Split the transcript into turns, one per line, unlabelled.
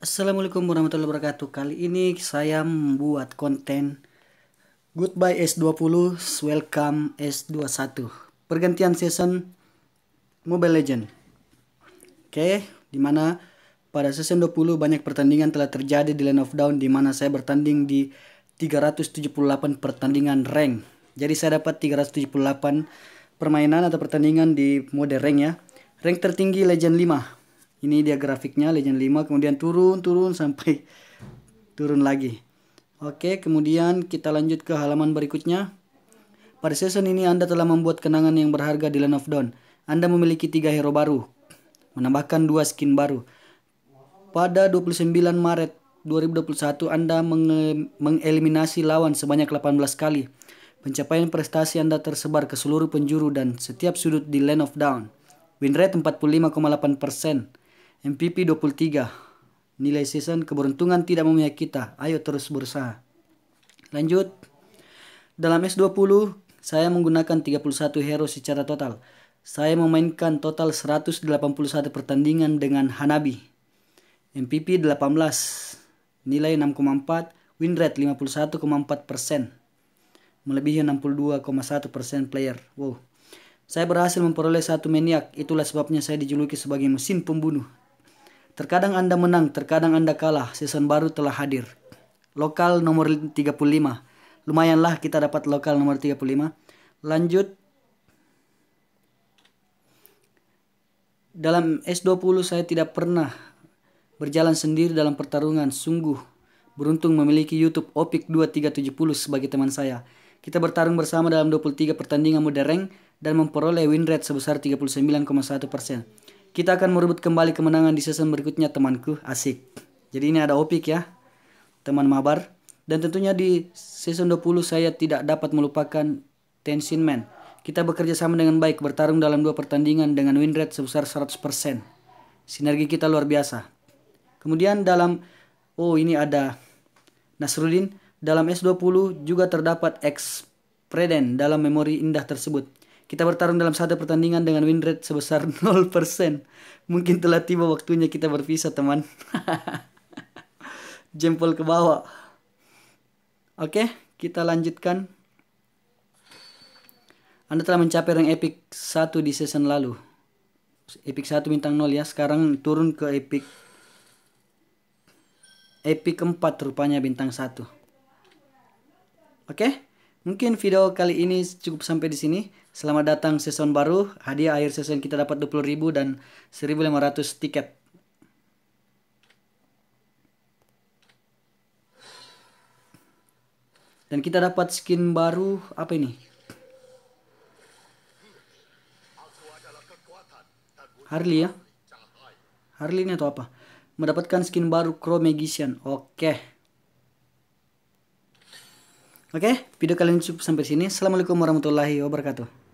Assalamualaikum warahmatullahi wabarakatuh Kali ini saya membuat konten Goodbye S20 Welcome S21 Pergantian season Mobile Legend Oke, okay, dimana pada season 20 banyak pertandingan telah terjadi di Land of Down Dimana saya bertanding di 378 pertandingan rank Jadi saya dapat 378 permainan atau pertandingan di mode rank ya Rank tertinggi Legend 5 ini dia grafiknya Legend 5 kemudian turun turun sampai turun lagi oke kemudian kita lanjut ke halaman berikutnya pada season ini Anda telah membuat kenangan yang berharga di Land of Dawn Anda memiliki tiga hero baru menambahkan dua skin baru pada 29 Maret 2021 Anda menge mengeliminasi lawan sebanyak 18 kali. Pencapaian prestasi Anda tersebar ke seluruh penjuru dan setiap sudut di Land of Dawn. Win rate 45,8%. MPP 23. Nilai season keberuntungan tidak memihak kita. Ayo terus berusaha. Lanjut. Dalam S20, saya menggunakan 31 hero secara total. Saya memainkan total 181 pertandingan dengan Hanabi. MPP 18, nilai 6,4, win rate 51,4 persen, melebihi 62,1 persen player. Wow. Saya berhasil memperoleh satu maniak, itulah sebabnya saya dijuluki sebagai mesin pembunuh. Terkadang Anda menang, terkadang Anda kalah. Season baru telah hadir. Lokal nomor 35. Lumayanlah kita dapat lokal nomor 35. Lanjut. Dalam S20 saya tidak pernah berjalan sendiri dalam pertarungan. Sungguh beruntung memiliki YouTube Opik 2370 sebagai teman saya. Kita bertarung bersama dalam 23 pertandingan modern rank dan memperoleh win rate sebesar 39,1%. Kita akan merebut kembali kemenangan di season berikutnya temanku. Asik. Jadi ini ada Opik ya. Teman mabar. Dan tentunya di season 20 saya tidak dapat melupakan Tenshin Man. Kita bekerja sama dengan baik bertarung dalam dua pertandingan dengan win rate sebesar 100%. Sinergi kita luar biasa. Kemudian dalam oh ini ada Nasruddin dalam S20 juga terdapat X Preden dalam memori indah tersebut. Kita bertarung dalam satu pertandingan dengan win rate sebesar 0%. Mungkin telah tiba waktunya kita berpisah, teman. Jempol ke bawah. Oke, kita lanjutkan. Anda telah mencapai rank epic 1 di season lalu. Epic 1 bintang 0 ya. Sekarang turun ke epic epic 4 rupanya bintang 1. Oke? Okay? Mungkin video kali ini cukup sampai di sini. Selamat datang season baru. Hadiah akhir season kita dapat 20.000 dan 1.500 tiket. Dan kita dapat skin baru apa ini? Harley ya? Harley ini atau apa? Mendapatkan skin baru Chrome Magician. Oke. Okay. Oke, video kali ini cukup sampai sini. Assalamualaikum warahmatullahi wabarakatuh.